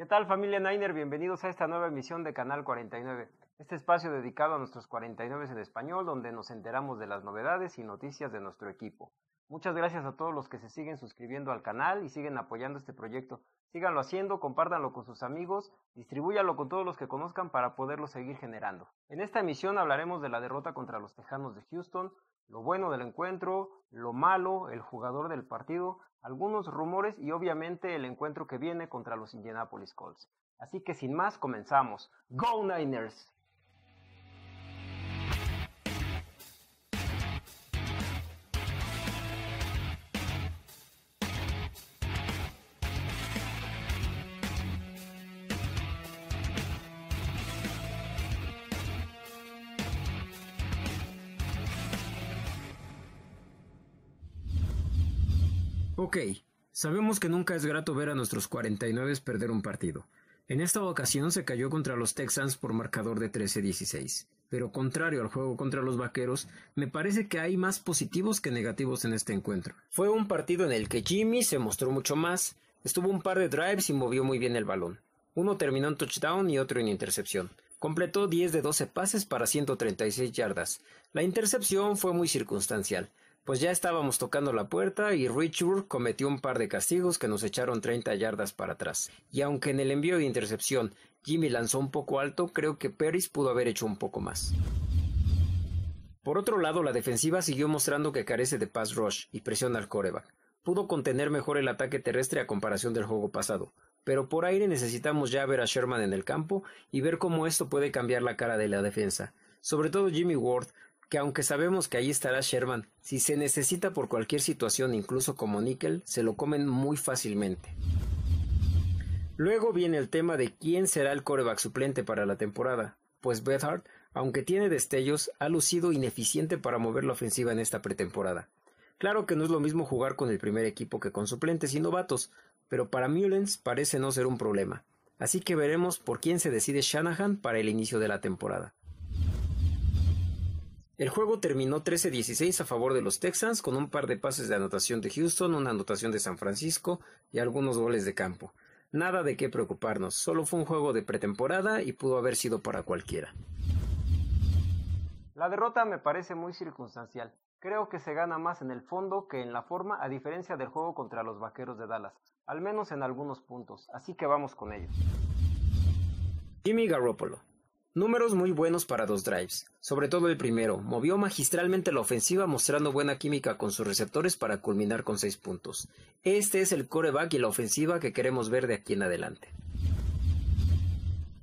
¿Qué tal familia Niner? Bienvenidos a esta nueva emisión de Canal 49, este espacio dedicado a nuestros 49 en español, donde nos enteramos de las novedades y noticias de nuestro equipo. Muchas gracias a todos los que se siguen suscribiendo al canal y siguen apoyando este proyecto. Síganlo haciendo, compártanlo con sus amigos, distribúyalo con todos los que conozcan para poderlo seguir generando. En esta emisión hablaremos de la derrota contra los Tejanos de Houston, lo bueno del encuentro, lo malo, el jugador del partido, algunos rumores y obviamente el encuentro que viene contra los Indianapolis Colts. Así que sin más, comenzamos. ¡Go Niners! Ok, sabemos que nunca es grato ver a nuestros 49 perder un partido. En esta ocasión se cayó contra los Texans por marcador de 13-16. Pero contrario al juego contra los Vaqueros, me parece que hay más positivos que negativos en este encuentro. Fue un partido en el que Jimmy se mostró mucho más, estuvo un par de drives y movió muy bien el balón. Uno terminó en touchdown y otro en intercepción. Completó 10 de 12 pases para 136 yardas. La intercepción fue muy circunstancial. Pues ya estábamos tocando la puerta y Richard cometió un par de castigos que nos echaron 30 yardas para atrás. Y aunque en el envío de intercepción Jimmy lanzó un poco alto, creo que Peris pudo haber hecho un poco más. Por otro lado, la defensiva siguió mostrando que carece de pass rush y presión al coreback. Pudo contener mejor el ataque terrestre a comparación del juego pasado, pero por aire necesitamos ya ver a Sherman en el campo y ver cómo esto puede cambiar la cara de la defensa. Sobre todo Jimmy Ward que aunque sabemos que ahí estará Sherman, si se necesita por cualquier situación, incluso como Nickel, se lo comen muy fácilmente. Luego viene el tema de quién será el coreback suplente para la temporada, pues Bethard, aunque tiene destellos, ha lucido ineficiente para mover la ofensiva en esta pretemporada. Claro que no es lo mismo jugar con el primer equipo que con suplentes y novatos, pero para Mullens parece no ser un problema. Así que veremos por quién se decide Shanahan para el inicio de la temporada. El juego terminó 13-16 a favor de los Texans con un par de pases de anotación de Houston, una anotación de San Francisco y algunos goles de campo. Nada de qué preocuparnos, solo fue un juego de pretemporada y pudo haber sido para cualquiera. La derrota me parece muy circunstancial. Creo que se gana más en el fondo que en la forma, a diferencia del juego contra los Vaqueros de Dallas, al menos en algunos puntos, así que vamos con ellos. Jimmy Garoppolo, Números muy buenos para dos drives, sobre todo el primero, movió magistralmente la ofensiva mostrando buena química con sus receptores para culminar con 6 puntos. Este es el coreback y la ofensiva que queremos ver de aquí en adelante.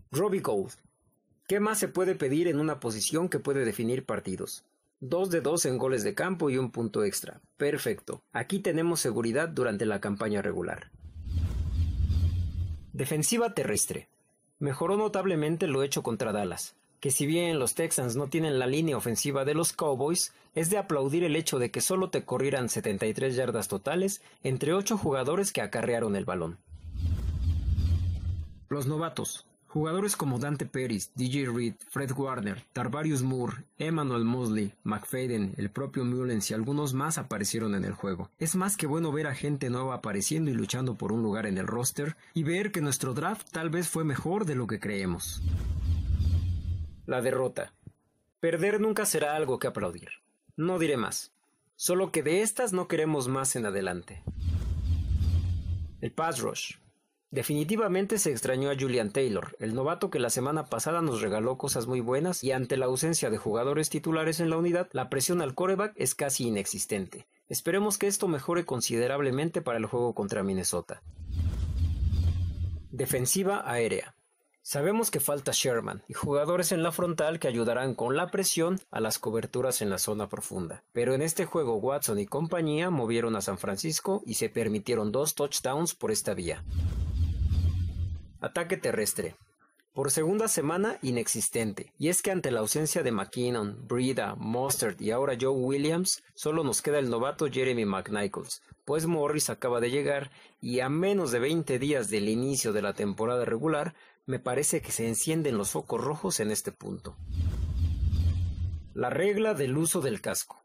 Robbie Gould. ¿Qué más se puede pedir en una posición que puede definir partidos? 2 de 2 en goles de campo y un punto extra. Perfecto. Aquí tenemos seguridad durante la campaña regular. Defensiva terrestre. Mejoró notablemente lo hecho contra Dallas, que si bien los Texans no tienen la línea ofensiva de los Cowboys, es de aplaudir el hecho de que solo te corrieran 73 yardas totales entre 8 jugadores que acarrearon el balón. Los novatos. Jugadores como Dante Peris, DJ Reed, Fred Warner, Tarvarius Moore, Emmanuel Mosley, McFadden, el propio Mullens y algunos más aparecieron en el juego. Es más que bueno ver a gente nueva apareciendo y luchando por un lugar en el roster y ver que nuestro draft tal vez fue mejor de lo que creemos. La derrota. Perder nunca será algo que aplaudir. No diré más. Solo que de estas no queremos más en adelante. El pass rush. Definitivamente se extrañó a Julian Taylor, el novato que la semana pasada nos regaló cosas muy buenas y ante la ausencia de jugadores titulares en la unidad, la presión al coreback es casi inexistente. Esperemos que esto mejore considerablemente para el juego contra Minnesota. Defensiva aérea. Sabemos que falta Sherman y jugadores en la frontal que ayudarán con la presión a las coberturas en la zona profunda. Pero en este juego Watson y compañía movieron a San Francisco y se permitieron dos touchdowns por esta vía. Ataque terrestre. Por segunda semana inexistente. Y es que ante la ausencia de McKinnon, Breda, Mustard y ahora Joe Williams, solo nos queda el novato Jeremy McNichols, pues Morris acaba de llegar y a menos de 20 días del inicio de la temporada regular, me parece que se encienden los focos rojos en este punto. La regla del uso del casco.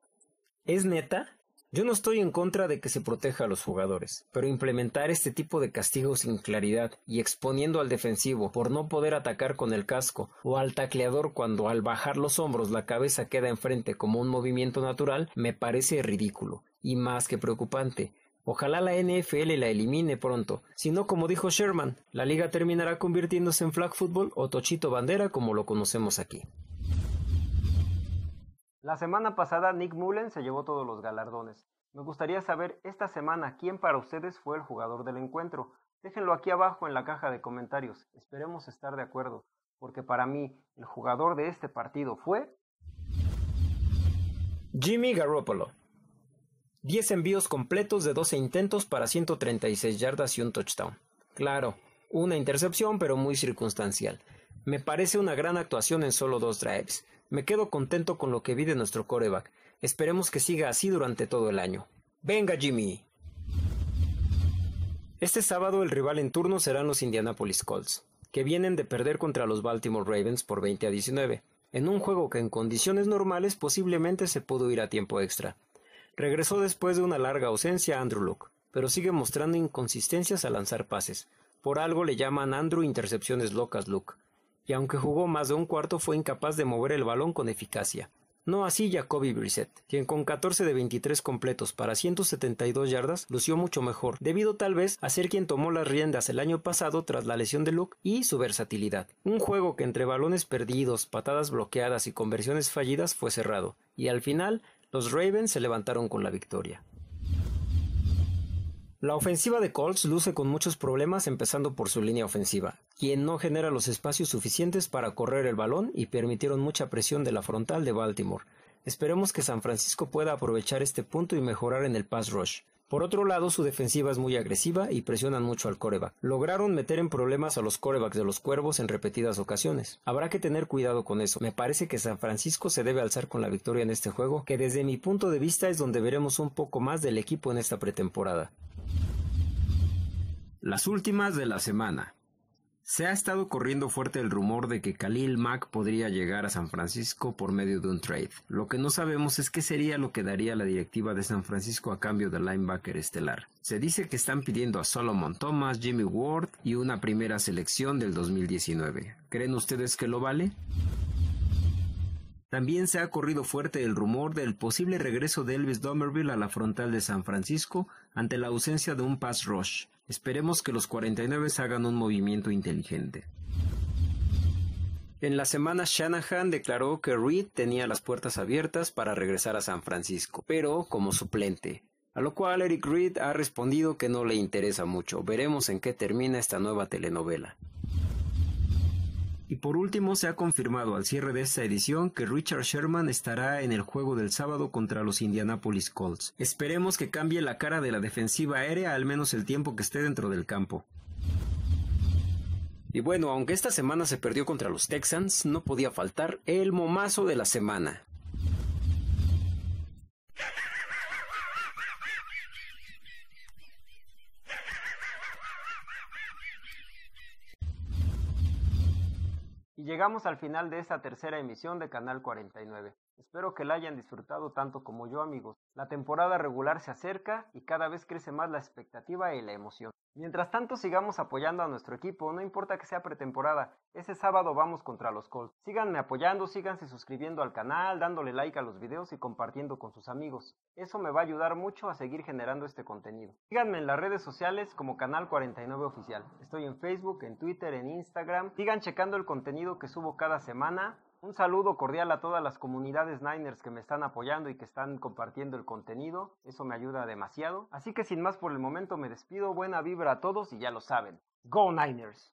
¿Es neta yo no estoy en contra de que se proteja a los jugadores, pero implementar este tipo de castigos sin claridad y exponiendo al defensivo por no poder atacar con el casco o al tacleador cuando al bajar los hombros la cabeza queda enfrente como un movimiento natural me parece ridículo y más que preocupante. Ojalá la NFL la elimine pronto, si no como dijo Sherman, la liga terminará convirtiéndose en flag football o tochito bandera como lo conocemos aquí. La semana pasada Nick Mullen se llevó todos los galardones. Me gustaría saber esta semana quién para ustedes fue el jugador del encuentro. Déjenlo aquí abajo en la caja de comentarios. Esperemos estar de acuerdo, porque para mí el jugador de este partido fue Jimmy Garoppolo. 10 envíos completos de 12 intentos para 136 yardas y un touchdown. Claro, una intercepción pero muy circunstancial. Me parece una gran actuación en solo dos drives. Me quedo contento con lo que vi de nuestro coreback. Esperemos que siga así durante todo el año. ¡Venga, Jimmy! Este sábado el rival en turno serán los Indianapolis Colts, que vienen de perder contra los Baltimore Ravens por 20 a 19, en un juego que en condiciones normales posiblemente se pudo ir a tiempo extra. Regresó después de una larga ausencia Andrew Luck, pero sigue mostrando inconsistencias al lanzar pases. Por algo le llaman Andrew intercepciones locas Luke y aunque jugó más de un cuarto fue incapaz de mover el balón con eficacia. No así Jacoby Brissett, quien con 14 de 23 completos para 172 yardas lució mucho mejor, debido tal vez a ser quien tomó las riendas el año pasado tras la lesión de Luke y su versatilidad. Un juego que entre balones perdidos, patadas bloqueadas y conversiones fallidas fue cerrado, y al final los Ravens se levantaron con la victoria. La ofensiva de Colts luce con muchos problemas empezando por su línea ofensiva, quien no genera los espacios suficientes para correr el balón y permitieron mucha presión de la frontal de Baltimore. Esperemos que San Francisco pueda aprovechar este punto y mejorar en el pass rush. Por otro lado, su defensiva es muy agresiva y presionan mucho al coreback. Lograron meter en problemas a los corebacks de los cuervos en repetidas ocasiones. Habrá que tener cuidado con eso. Me parece que San Francisco se debe alzar con la victoria en este juego, que desde mi punto de vista es donde veremos un poco más del equipo en esta pretemporada. Las últimas de la semana. Se ha estado corriendo fuerte el rumor de que Khalil Mack podría llegar a San Francisco por medio de un trade. Lo que no sabemos es qué sería lo que daría la directiva de San Francisco a cambio del linebacker estelar. Se dice que están pidiendo a Solomon Thomas, Jimmy Ward y una primera selección del 2019. ¿Creen ustedes que lo vale? También se ha corrido fuerte el rumor del posible regreso de Elvis Domerville a la frontal de San Francisco ante la ausencia de un pass rush. Esperemos que los 49 hagan un movimiento inteligente. En la semana Shanahan declaró que Reed tenía las puertas abiertas para regresar a San Francisco, pero como suplente, a lo cual Eric Reed ha respondido que no le interesa mucho. Veremos en qué termina esta nueva telenovela. Y por último, se ha confirmado al cierre de esta edición que Richard Sherman estará en el juego del sábado contra los Indianapolis Colts. Esperemos que cambie la cara de la defensiva aérea al menos el tiempo que esté dentro del campo. Y bueno, aunque esta semana se perdió contra los Texans, no podía faltar el momazo de la semana. Y llegamos al final de esta tercera emisión de Canal 49. Espero que la hayan disfrutado tanto como yo amigos. La temporada regular se acerca y cada vez crece más la expectativa y la emoción. Mientras tanto, sigamos apoyando a nuestro equipo, no importa que sea pretemporada. Ese sábado vamos contra los Colts. Síganme apoyando, síganse suscribiendo al canal, dándole like a los videos y compartiendo con sus amigos. Eso me va a ayudar mucho a seguir generando este contenido. Síganme en las redes sociales como Canal 49 Oficial. Estoy en Facebook, en Twitter, en Instagram. Sigan checando el contenido que subo cada semana. Un saludo cordial a todas las comunidades Niners que me están apoyando y que están compartiendo el contenido. Eso me ayuda demasiado. Así que sin más por el momento me despido. Buena vibra a todos y ya lo saben. Go Niners.